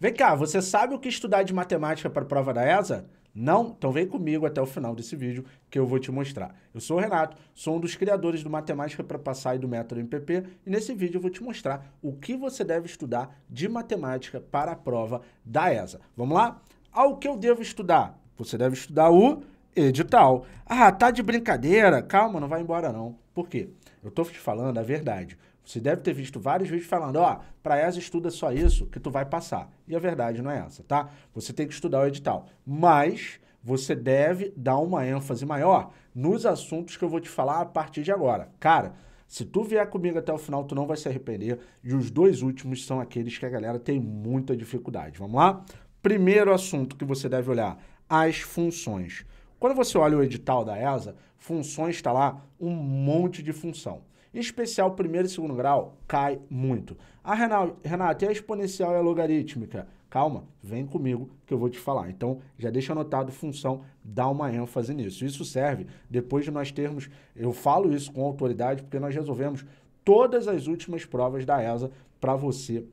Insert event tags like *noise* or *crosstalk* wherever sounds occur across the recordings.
Vem cá, você sabe o que estudar de matemática para a prova da ESA? Não? Então vem comigo até o final desse vídeo que eu vou te mostrar. Eu sou o Renato, sou um dos criadores do Matemática para Passar e do Método MPP e nesse vídeo eu vou te mostrar o que você deve estudar de matemática para a prova da ESA. Vamos lá? Ao que eu devo estudar? Você deve estudar o edital. Ah, tá de brincadeira? Calma, não vai embora não. Por quê? Eu estou te falando a verdade. Você deve ter visto vários vídeos falando, ó, para essa estuda só isso que tu vai passar. E a verdade não é essa, tá? Você tem que estudar o edital. Mas você deve dar uma ênfase maior nos assuntos que eu vou te falar a partir de agora. Cara, se tu vier comigo até o final, tu não vai se arrepender. E os dois últimos são aqueles que a galera tem muita dificuldade. Vamos lá? Primeiro assunto que você deve olhar: as funções. Quando você olha o edital da ESA, funções está lá um monte de função especial primeiro e segundo grau cai muito. Ah, Renato, e a exponencial e a logarítmica? Calma, vem comigo que eu vou te falar. Então, já deixa anotado função, dá uma ênfase nisso. Isso serve depois de nós termos, eu falo isso com autoridade porque nós resolvemos todas as últimas provas da ESA para você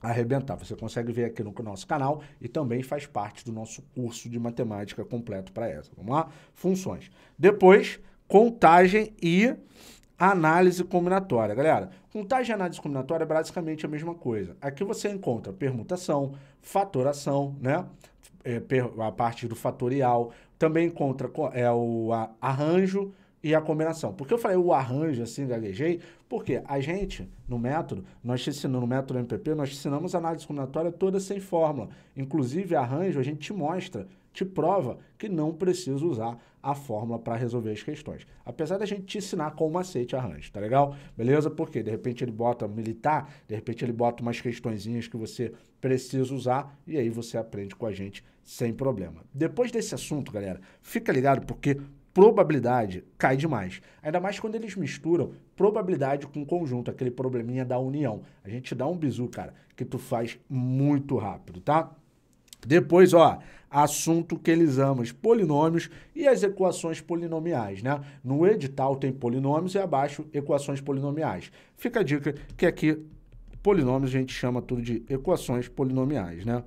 arrebentar. Você consegue ver aqui no nosso canal e também faz parte do nosso curso de matemática completo para essa. Vamos lá? Funções. Depois, contagem e análise combinatória. Galera, contagem e análise combinatória é basicamente a mesma coisa. Aqui você encontra permutação, fatoração, né? É, a parte do fatorial, também encontra é, o arranjo e a combinação. Porque eu falei o arranjo assim, gaguejei, porque a gente, no método, nós ensinamos, no método MPP, nós ensinamos análise combinatória toda sem fórmula. Inclusive, arranjo, a gente te mostra te prova que não precisa usar a fórmula para resolver as questões. Apesar da gente te ensinar com o macete arranjo, tá legal? Beleza? Porque de repente ele bota militar, de repente ele bota umas questõezinhas que você precisa usar e aí você aprende com a gente sem problema. Depois desse assunto, galera, fica ligado porque probabilidade cai demais. Ainda mais quando eles misturam probabilidade com conjunto, aquele probleminha da união. A gente dá um bizu, cara, que tu faz muito rápido, tá? Depois, ó, assunto que eles amam, polinômios e as equações polinomiais, né? No edital tem polinômios e abaixo equações polinomiais. Fica a dica que aqui polinômios a gente chama tudo de equações polinomiais, né?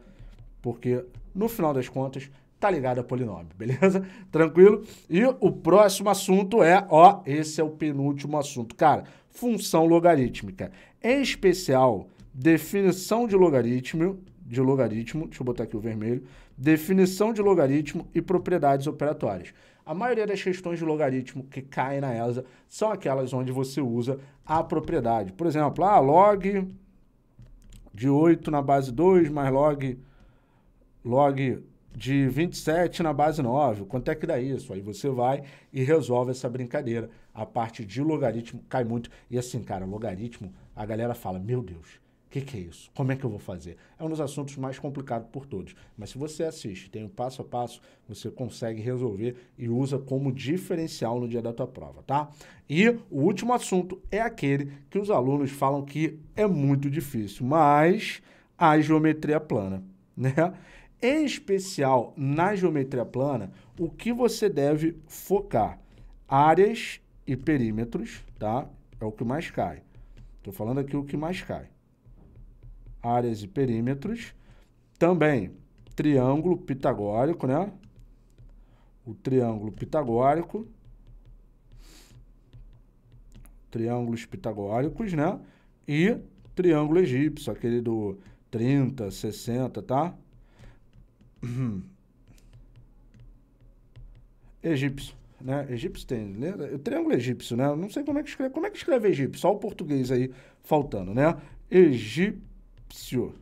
Porque no final das contas tá ligado a polinômio, beleza? *laughs* Tranquilo? E o próximo assunto é, ó, esse é o penúltimo assunto, cara, função logarítmica. Em especial, definição de logaritmo de logaritmo, deixa eu botar aqui o vermelho, definição de logaritmo e propriedades operatórias. A maioria das questões de logaritmo que caem na ELSA são aquelas onde você usa a propriedade. Por exemplo, ah, log de 8 na base 2 mais log, log de 27 na base 9. Quanto é que dá isso? Aí você vai e resolve essa brincadeira. A parte de logaritmo cai muito. E assim, cara, logaritmo, a galera fala, meu Deus, o que, que, é isso? Como é que eu vou fazer? É um dos assuntos mais complicados por todos. Mas se você assiste, tem o um passo a passo, você consegue resolver e usa como diferencial no dia da tua prova, tá? E o último assunto é aquele que os alunos falam que é muito difícil, mas a geometria plana, *laughs* né? Em especial na geometria plana, o que você deve focar? Áreas e perímetros, tá? É o que mais cai. Estou falando aqui o que mais cai áreas e perímetros. Também triângulo pitagórico, né? O triângulo pitagórico. Triângulos pitagóricos, né? E triângulo egípcio, aquele do 30, 60, tá? *clears throat* Egípcio, né? Egípcio tem, né? O triângulo egípcio, né? Não sei como é que escreve, como é que escreve egípcio, só o português aí faltando, né? Egípcio Psiu.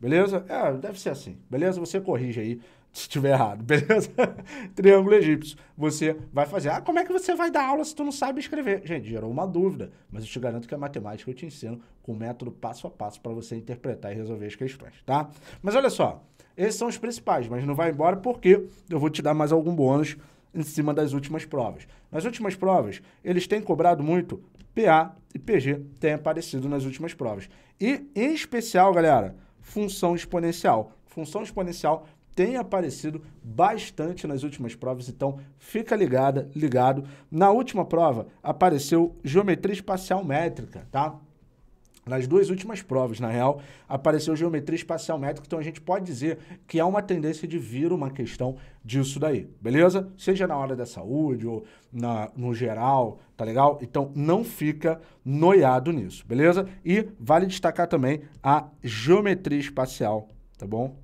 Beleza? É, deve ser assim. Beleza? Você corrige aí *laughs* se estiver errado, beleza? *laughs* Triângulo egípcio. Você vai fazer. Ah, como é que você vai dar aula se tu não sabe escrever? Gente, gerou uma dúvida, mas eu te garanto que a matemática eu te ensino com o método passo a passo para você interpretar e resolver as questões, tá? Mas olha só, esses são os principais, mas não vai embora porque eu vou te dar mais algum bônus em cima das últimas provas. Nas últimas provas, eles têm cobrado muito PA e PG têm aparecido nas últimas provas. E, em especial, galera, função exponencial. Função exponencial tem aparecido bastante nas últimas provas, então fica ligada, ligado. Na última prova apareceu geometria espacial métrica, tá? nas duas últimas provas, na real, apareceu geometria espacial métrica, então a gente pode dizer que há uma tendência de vir uma questão disso daí, beleza? Seja na área da saúde ou na, no geral, tá legal? Então não fica noiado nisso, beleza? E vale destacar também a geometria espacial, tá bom?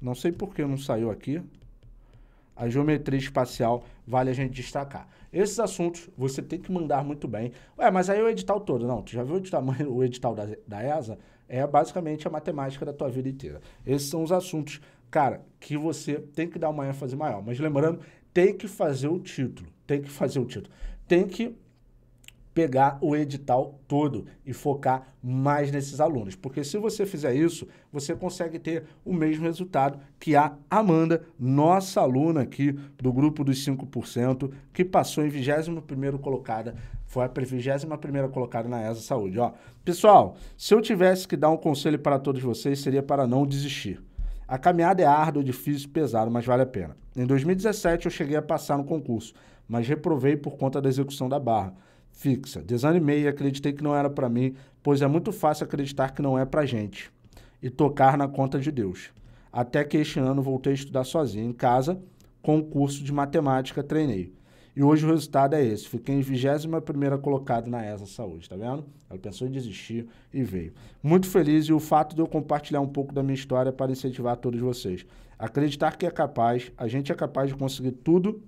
Não sei por que não saiu aqui, a geometria espacial vale a gente destacar. Esses assuntos você tem que mandar muito bem. Ué, mas aí o edital todo, não, tu já viu o tamanho, o edital da, da ESA? É basicamente a matemática da tua vida inteira. Esses são os assuntos, cara, que você tem que dar uma ênfase maior. Mas lembrando, tem que fazer o título, tem que fazer o título. Tem que pegar o edital todo e focar mais nesses alunos. Porque se você fizer isso, você consegue ter o mesmo resultado que a Amanda, nossa aluna aqui do grupo dos 5%, que passou em 21 colocada, foi a 21 colocada na ESA Saúde. Ó, pessoal, se eu tivesse que dar um conselho para todos vocês, seria para não desistir. A caminhada é árdua, difícil, pesada, mas vale a pena. Em 2017, eu cheguei a passar no concurso, mas reprovei por conta da execução da barra fixa. Desanimei e acreditei que não era para mim, pois é muito fácil acreditar que não é para gente e tocar na conta de Deus. Até que este ano voltei a estudar sozinho em casa, com um curso de matemática treinei. E hoje o resultado é esse. Fiquei em 21 colocado na ESA Saúde, tá vendo? Ela pensou em desistir e veio. Muito feliz e o fato de eu compartilhar um pouco da minha história é para incentivar todos vocês. Acreditar que é capaz, a gente é capaz de conseguir tudo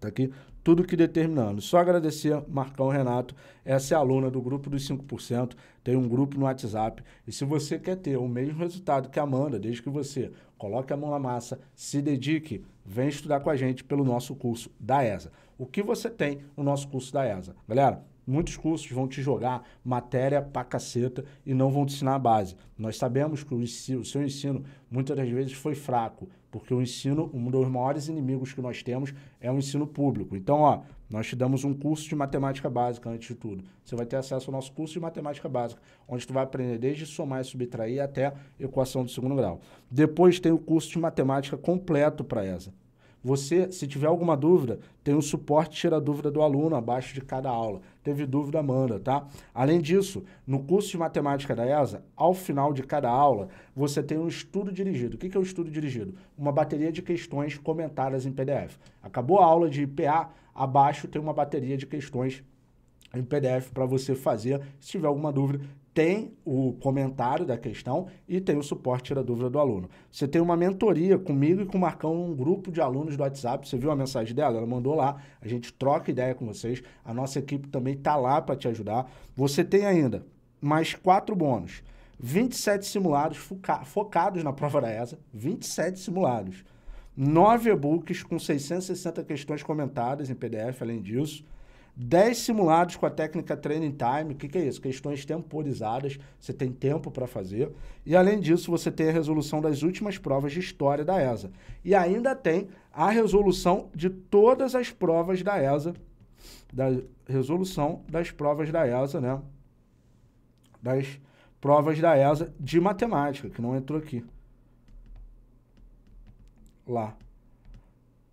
Tá aqui tudo que determinando. Só agradecer Marcão Renato, essa é aluna do grupo dos 5%, tem um grupo no WhatsApp. E se você quer ter o mesmo resultado que a Amanda, desde que você coloque a mão na massa, se dedique, vem estudar com a gente pelo nosso curso da ESA. O que você tem no nosso curso da ESA? Galera, Muitos cursos vão te jogar matéria pra caceta e não vão te ensinar a base. Nós sabemos que o, o seu ensino muitas das vezes foi fraco porque o ensino, um dos maiores inimigos que nós temos é o ensino público. Então, ó, nós te damos um curso de matemática básica antes de tudo. Você vai ter acesso ao nosso curso de matemática básica, onde tu vai aprender desde somar e subtrair até equação de segundo grau. Depois tem o curso de matemática completo para essa. Você, se tiver alguma dúvida, tem um suporte tira a dúvida do aluno abaixo de cada aula. Teve dúvida, manda, tá? Além disso, no curso de matemática da ESA, ao final de cada aula, você tem um estudo dirigido. O que é o um estudo dirigido? Uma bateria de questões comentadas em PDF. Acabou a aula de IPA, abaixo tem uma bateria de questões em PDF para você fazer. Se tiver alguma dúvida, tem o comentário da questão e tem o suporte tira dúvida do aluno. Você tem uma mentoria comigo e com o Marcão um grupo de alunos do WhatsApp. Você viu a mensagem dela? Ela mandou lá. A gente troca ideia com vocês. A nossa equipe também está lá para te ajudar. Você tem ainda mais quatro bônus. 27 simulados focados na *laughs* prova da ESA. 27 simulados. Nove e-books com 660 questões comentadas em PDF, além disso. 10 simulados com a técnica training time. O que, que, é isso? Questões temporizadas, você tem tempo para fazer. E além disso, você tem a resolução das últimas provas de história da ESA. E ainda tem a resolução de todas as provas da ESA, da resolução das provas da ESA, né? Das provas da ESA de matemática, que não entrou aqui. Lá.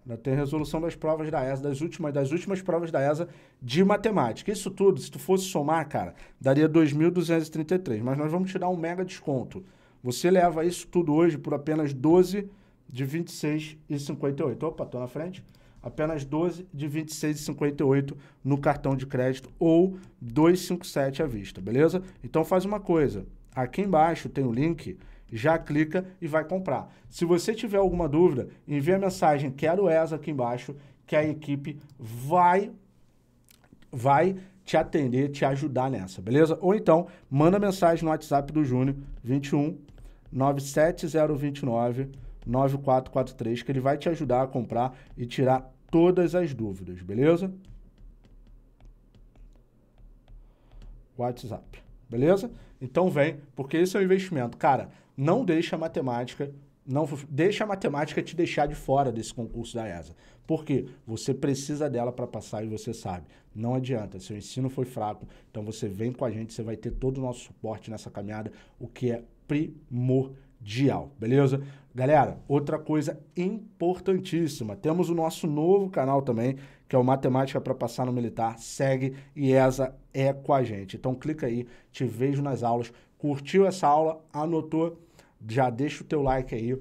Né, tem resolução das provas da ESA, das últimas, das últimas provas da ESA de matemática. Isso tudo, se tu fosse somar, cara, daria 2.233, mas nós vamos te dar um mega desconto. Você leva isso tudo hoje por apenas 12 de 26,58. Opa, tô na frente. Apenas 12 de 26,58 no cartão de crédito ou 257 à vista, beleza? Então faz uma coisa. Aqui embaixo tem o link já clica e vai comprar. Se você tiver alguma dúvida, envie a mensagem Quero essa aqui embaixo, que a equipe vai, vai te atender, te ajudar nessa, beleza? Ou então, manda mensagem no WhatsApp do Júnior, 21 97029 9443, que ele vai te ajudar a comprar e tirar todas as dúvidas, beleza? WhatsApp, beleza? Então vem, porque esse é o investimento. Cara, não deixa a matemática, não deixa a matemática te deixar de fora desse concurso da ESA. Por quê? Você precisa dela para passar e você sabe. Não adianta, seu ensino foi fraco, então você vem com a gente, você vai ter todo o nosso suporte nessa caminhada, o que é primordial, beleza? Galera, outra coisa importantíssima, temos o nosso novo canal também, que é o Matemática para Passar no Militar, segue e ESA é com a gente. Então clica aí, te vejo nas aulas, curtiu essa aula, anotou, já deixa o teu like aí,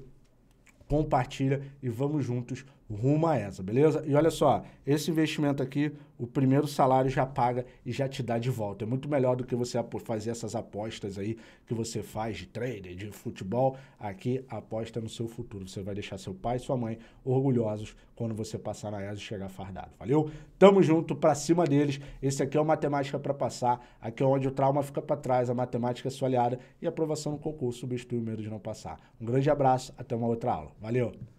compartilha e vamos juntos rumo a essa, beleza? E olha só, esse investimento aqui, o primeiro salário já paga e já te dá de volta. É muito melhor do que você fazer essas apostas aí que você faz de trader, de futebol. Aqui, aposta no seu futuro. Você vai deixar seu pai e sua mãe orgulhosos quando você passar na ESA e chegar fardado, valeu? Tamo junto, pra cima deles. Esse aqui é o Matemática para Passar. Aqui é onde o trauma fica para trás, a matemática é sua aliada e a aprovação no concurso substitui o medo de não passar. Um grande abraço, até uma outra aula. Valeu!